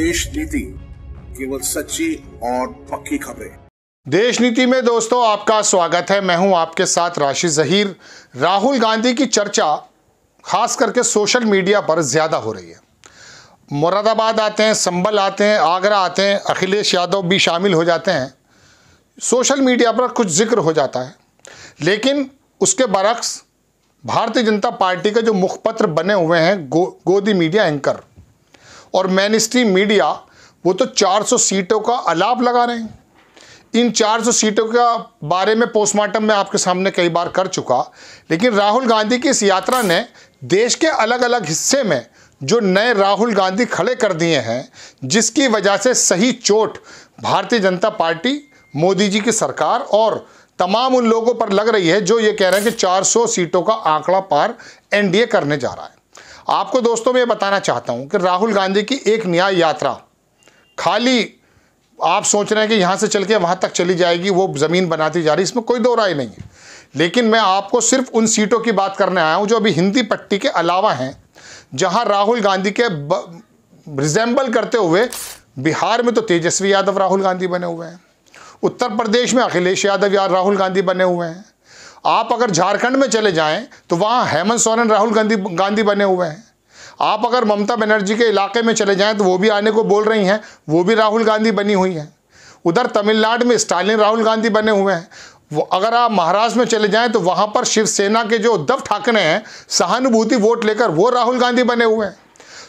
देश नीति केवल सच्ची और पक्की खबरें देश नीति में दोस्तों आपका स्वागत है मैं हूं आपके साथ राशि जहीर राहुल गांधी की चर्चा खास करके सोशल मीडिया पर ज़्यादा हो रही है मुरादाबाद आते हैं संबल आते हैं आगरा आते हैं अखिलेश यादव भी शामिल हो जाते हैं सोशल मीडिया पर कुछ जिक्र हो जाता है लेकिन उसके बरक्स भारतीय जनता पार्टी के जो मुखपत्र बने हुए हैं गो, गोदी मीडिया एंकर और मेन स्ट्रीम मीडिया वो तो 400 सीटों का अलाप लगा रहे हैं इन 400 सीटों का बारे में पोस्टमार्टम मैं आपके सामने कई बार कर चुका लेकिन राहुल गांधी की इस यात्रा ने देश के अलग अलग हिस्से में जो नए राहुल गांधी खड़े कर दिए हैं जिसकी वजह से सही चोट भारतीय जनता पार्टी मोदी जी की सरकार और तमाम उन लोगों पर लग रही है जो ये कह रहे हैं कि 400 सीटों का आंकड़ा पार एनडीए करने जा रहा है आपको दोस्तों मैं बताना चाहता हूँ कि राहुल गांधी की एक न्याय यात्रा खाली आप सोच रहे हैं कि यहाँ से चल के वहाँ तक चली जाएगी वो ज़मीन बनाती जा रही इसमें कोई दो राय नहीं है लेकिन मैं आपको सिर्फ उन सीटों की बात करने आया हूँ जो अभी हिंदी पट्टी के अलावा हैं जहाँ राहुल गांधी के रिजेंबल करते हुए बिहार में तो तेजस्वी यादव राहुल गांधी बने हुए हैं उत्तर प्रदेश में अखिलेश यादव या राहुल गांधी बने हुए हैं आप अगर झारखंड में चले जाएं तो वहाँ हेमंत सोरेन राहुल गांधी गांधी बने हुए हैं आप अगर ममता बनर्जी के इलाके में चले जाएं तो वो भी आने को बोल रही हैं वो भी राहुल गांधी बनी हुई हैं उधर तमिलनाडु में स्टालिन राहुल गांधी बने हुए हैं वो अगर आप महाराष्ट्र में चले जाएं तो वहाँ पर शिवसेना के जो उद्धव ठाकरे हैं सहानुभूति वोट लेकर वो राहुल गांधी बने हुए हैं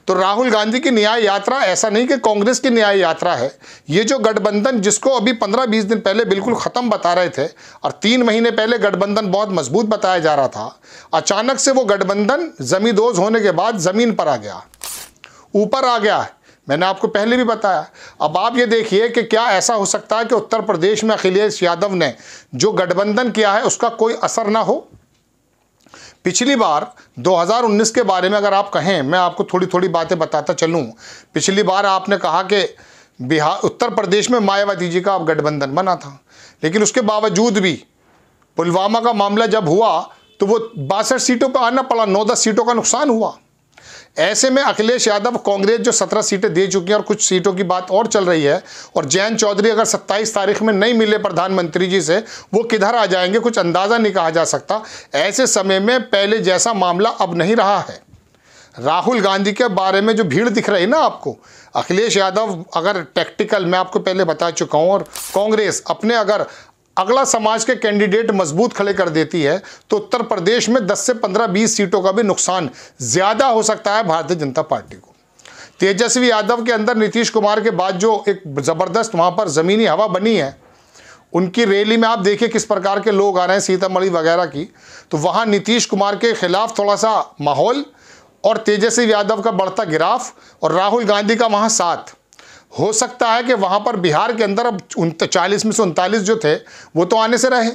तो राहुल गांधी की न्याय यात्रा ऐसा नहीं कि कांग्रेस की न्याय यात्रा है ये जो गठबंधन जिसको अभी पंद्रह बीस दिन पहले बिल्कुल ख़त्म बता रहे थे और तीन महीने पहले गठबंधन बहुत मजबूत बताया जा रहा था अचानक से वो गठबंधन जमींदोज होने के बाद ज़मीन पर आ गया ऊपर आ गया मैंने आपको पहले भी बताया अब आप ये देखिए कि क्या ऐसा हो सकता है कि उत्तर प्रदेश में अखिलेश यादव ने जो गठबंधन किया है उसका कोई असर ना हो पिछली बार 2019 के बारे में अगर आप कहें मैं आपको थोड़ी थोड़ी बातें बताता चलूं पिछली बार आपने कहा कि बिहार उत्तर प्रदेश में मायावती जी का अब गठबंधन बना था लेकिन उसके बावजूद भी पुलवामा का मामला जब हुआ तो वो बासठ सीटों पर आना पड़ा नौ दस सीटों का नुकसान हुआ ऐसे में अखिलेश यादव कांग्रेस जो सत्रह सीटें दे चुकी हैं और कुछ सीटों की बात और चल रही है और जैन चौधरी अगर सत्ताईस तारीख में नहीं मिले प्रधानमंत्री जी से वो किधर आ जाएंगे कुछ अंदाज़ा नहीं कहा जा सकता ऐसे समय में पहले जैसा मामला अब नहीं रहा है राहुल गांधी के बारे में जो भीड़ दिख रही है ना आपको अखिलेश यादव अगर टैक्टिकल मैं आपको पहले बता चुका हूँ और कांग्रेस अपने अगर अगला समाज के कैंडिडेट मजबूत खड़े कर देती है तो उत्तर प्रदेश में 10 से 15-20 सीटों का भी नुकसान ज़्यादा हो सकता है भारतीय जनता पार्टी को तेजस्वी यादव के अंदर नीतीश कुमार के बाद जो एक ज़बरदस्त वहाँ पर ज़मीनी हवा बनी है उनकी रैली में आप देखिए किस प्रकार के लोग आ रहे हैं सीतामढ़ी वगैरह की तो वहाँ नीतीश कुमार के खिलाफ थोड़ा सा माहौल और तेजस्वी यादव का बढ़ता गिराफ और राहुल गांधी का वहाँ साथ हो सकता है कि वहाँ पर बिहार के अंदर अब चालीस में से उनतालीस जो थे वो तो आने से रहे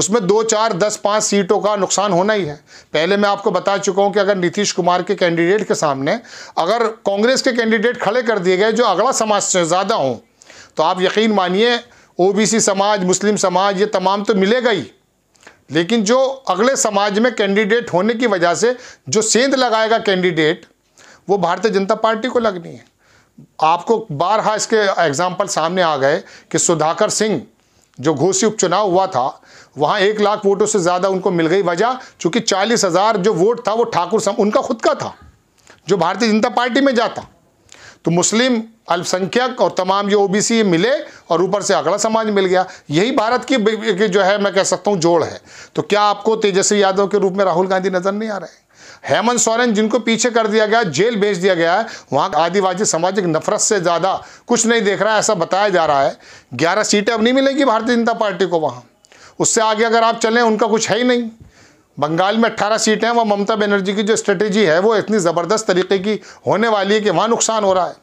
उसमें दो चार दस पाँच सीटों का नुकसान होना ही है पहले मैं आपको बता चुका हूँ कि अगर नीतीश कुमार के कैंडिडेट के सामने अगर कांग्रेस के कैंडिडेट खड़े कर दिए गए जो अगला समाज से ज़्यादा हों तो आप यकीन मानिए ओबीसी समाज मुस्लिम समाज ये तमाम तो मिलेगा ही लेकिन जो अगले समाज में कैंडिडेट होने की वजह से जो सेंध लगाएगा कैंडिडेट वो भारतीय जनता पार्टी को लगनी है आपको बारहा इसके एग्जाम्पल सामने आ गए कि सुधाकर सिंह जो घोसी उपचुनाव हुआ था वहाँ एक लाख वोटों से ज़्यादा उनको मिल गई वजह चूँकि चालीस हज़ार जो वोट था वो ठाकुर सम उनका खुद का था जो भारतीय जनता पार्टी में जाता तो मुस्लिम अल्पसंख्यक और तमाम जो ओबीसी मिले और ऊपर से अगला समाज मिल गया यही भारत की जो है मैं कह सकता हूँ जोड़ है तो क्या आपको तेजस्वी यादव के रूप में राहुल गांधी नज़र नहीं आ रहे हैं हेमंत सोरेन जिनको पीछे कर दिया गया जेल भेज दिया गया है वहाँ आदिवासी सामाजिक नफरत से ज़्यादा कुछ नहीं देख रहा है ऐसा बताया जा रहा है ग्यारह सीटें अब नहीं मिलेंगी भारतीय जनता पार्टी को वहाँ उससे आगे अगर आप चलें उनका कुछ है ही नहीं बंगाल में 18 सीटें हैं वह ममता बनर्जी की जो स्ट्रेटेजी है वो इतनी ज़बरदस्त तरीके की होने वाली है कि वहाँ नुकसान हो रहा है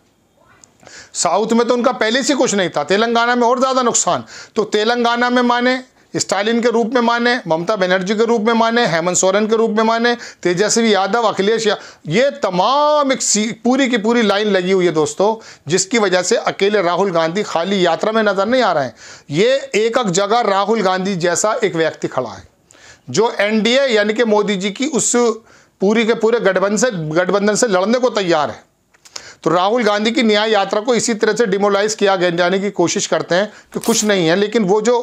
साउथ में तो उनका पहले से कुछ नहीं था तेलंगाना में और ज़्यादा नुकसान तो तेलंगाना में माने स्टालिन के रूप में माने ममता बनर्जी के रूप में माने हेमंत सोरेन के रूप में माने तेजस्वी यादव अखिलेश या ये तमाम एक पूरी की पूरी लाइन लगी हुई है दोस्तों जिसकी वजह से अकेले राहुल गांधी खाली यात्रा में नज़र नहीं आ रहे हैं ये एक एक जगह राहुल गांधी जैसा एक व्यक्ति खड़ा है जो एनडीए यानी कि मोदी जी की उस पूरी के पूरे गठबंधन से गठबंधन से लड़ने को तैयार है तो राहुल गांधी की न्याय यात्रा को इसी तरह से डिमोलाइज किया जाने की कोशिश करते हैं कि कुछ नहीं है लेकिन वो जो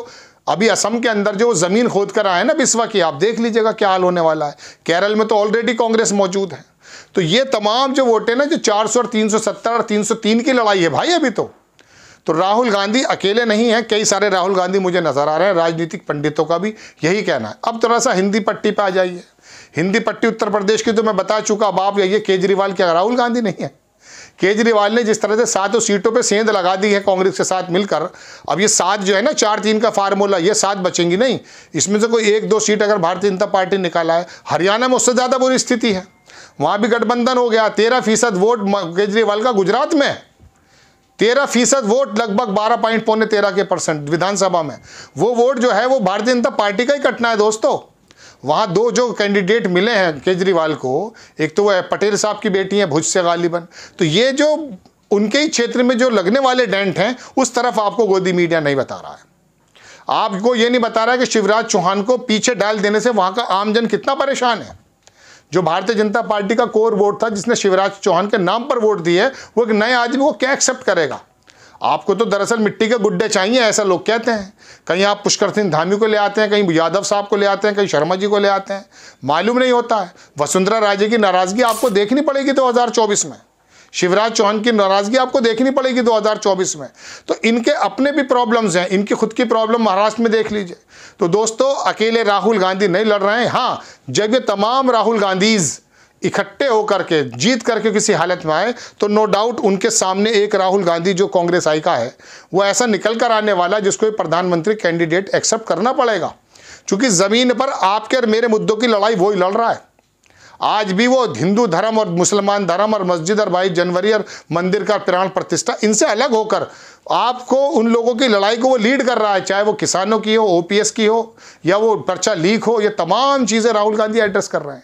अभी असम के अंदर जो ज़मीन खोद कर आए ना बिस्वा की आप देख लीजिएगा क्या हाल होने वाला है केरल में तो ऑलरेडी कांग्रेस मौजूद है तो ये तमाम जो वोटें ना जो 400 और 370 और 303 की लड़ाई है भाई अभी तो तो राहुल गांधी अकेले नहीं हैं कई सारे राहुल गांधी मुझे नज़र आ रहे हैं राजनीतिक पंडितों का भी यही कहना है अब थोड़ा सा हिंदी पट्टी पर आ जाइए हिंदी पट्टी उत्तर प्रदेश की तो मैं बता चुका अब आप यही केजरीवाल क्या राहुल गांधी नहीं है केजरीवाल ने जिस तरह से सातों सीटों पे सेंध लगा दी है कांग्रेस के साथ मिलकर अब ये सात जो है ना चार तीन का फार्मूला ये सात बचेंगी नहीं इसमें से कोई एक दो सीट अगर भारतीय जनता पार्टी निकाला है हरियाणा में उससे ज़्यादा बुरी स्थिति है वहाँ भी गठबंधन हो गया तेरह फीसद वोट केजरीवाल का गुजरात में है तेरह फीसद वोट लगभग बारह पॉइंट पौने तेरह के परसेंट विधानसभा में वो वोट जो है वो भारतीय जनता पार्टी का ही कटना है दोस्तों वहाँ दो जो कैंडिडेट मिले हैं केजरीवाल को एक तो वो पटेल साहब की बेटी हैं भुज से गालिबन तो ये जो उनके ही क्षेत्र में जो लगने वाले डेंट हैं उस तरफ आपको गोदी मीडिया नहीं बता रहा है आपको ये नहीं बता रहा है कि शिवराज चौहान को पीछे डाल देने से वहाँ का आमजन कितना परेशान है जो भारतीय जनता पार्टी का कोर वोट था जिसने शिवराज चौहान के नाम पर वोट दिए वो एक नए आदमी को क्या एक्सेप्ट करेगा आपको तो दरअसल मिट्टी के गुड्डे चाहिए ऐसा लोग कहते हैं कहीं आप पुष्कर सिंह धामी को ले आते हैं कहीं यादव साहब को ले आते हैं कहीं शर्मा जी को ले आते हैं मालूम नहीं होता है वसुंधरा राजे की नाराज़गी आपको देखनी पड़ेगी 2024 में शिवराज चौहान की नाराज़गी आपको देखनी पड़ेगी 2024 में तो इनके अपने भी प्रॉब्लम्स हैं इनकी खुद की प्रॉब्लम महाराष्ट्र में देख लीजिए तो दोस्तों अकेले राहुल गांधी नहीं लड़ रहे हैं हाँ जब ये तमाम राहुल गांधीज़ इकट्ठे होकर के जीत करके किसी हालत में आए तो नो डाउट उनके सामने एक राहुल गांधी जो कांग्रेस आई का है वो ऐसा निकल कर आने वाला जिसको प्रधानमंत्री कैंडिडेट एक्सेप्ट करना पड़ेगा क्योंकि ज़मीन पर आपके और मेरे मुद्दों की लड़ाई वो ही लड़ रहा है आज भी वो हिंदू धर्म और मुसलमान धर्म और मस्जिद और भाई जनवरी और मंदिर का प्राण प्रतिष्ठा इनसे अलग होकर आपको उन लोगों की लड़ाई को वो लीड कर रहा है चाहे वो किसानों की हो ओपीएस की हो या वो पर्चा लीक हो ये तमाम चीज़ें राहुल गांधी एड्रेस कर रहे हैं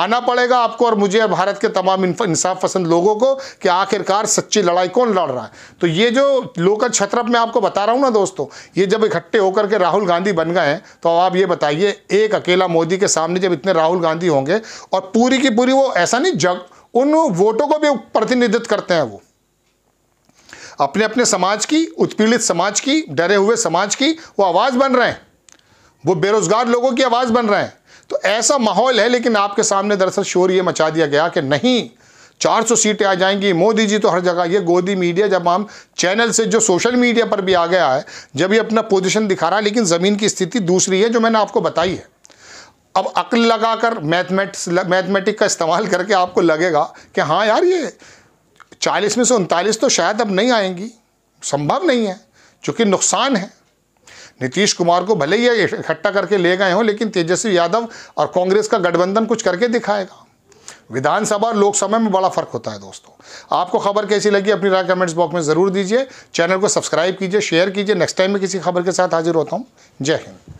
आना पड़ेगा आपको और मुझे और भारत के तमाम इंसाफ पसंद लोगों को कि आखिरकार सच्ची लड़ाई कौन लड़ रहा है तो ये जो लोकल छत्रप मैं आपको बता रहा हूँ ना दोस्तों ये जब इकट्ठे होकर के राहुल गांधी बन गए हैं तो आप ये बताइए एक अकेला मोदी के सामने जब इतने राहुल गांधी होंगे और पूरी की पूरी वो ऐसा नहीं जग उन वोटों को भी प्रतिनिधित्व करते हैं वो अपने अपने समाज की उत्पीड़ित समाज की डरे हुए समाज की वो आवाज़ बन रहे हैं वो बेरोज़गार लोगों की आवाज़ बन रहे हैं तो ऐसा माहौल है लेकिन आपके सामने दरअसल शोर ये मचा दिया गया कि नहीं 400 सीटें आ जाएंगी मोदी जी तो हर जगह ये गोदी मीडिया जब हम चैनल से जो सोशल मीडिया पर भी आ गया है जब ये अपना पोजीशन दिखा रहा है लेकिन ज़मीन की स्थिति दूसरी है जो मैंने आपको बताई है अब अक्ल लगाकर मैथमेटिक्स मैथमेटिक का इस्तेमाल करके आपको लगेगा कि हाँ यार ये चालीस में से उनतालीस तो शायद अब नहीं आएंगी संभव नहीं है चूंकि नुकसान है नीतीश कुमार को भले ही इकट्ठा करके ले गए हों लेकिन तेजस्वी यादव और कांग्रेस का गठबंधन कुछ करके दिखाएगा विधानसभा और लोकसभा में बड़ा फर्क होता है दोस्तों आपको खबर कैसी लगी अपनी राय कमेंट्स बॉक्स में ज़रूर दीजिए चैनल को सब्सक्राइब कीजिए शेयर कीजिए नेक्स्ट टाइम में किसी खबर के साथ हाजिर होता हूँ जय हिंद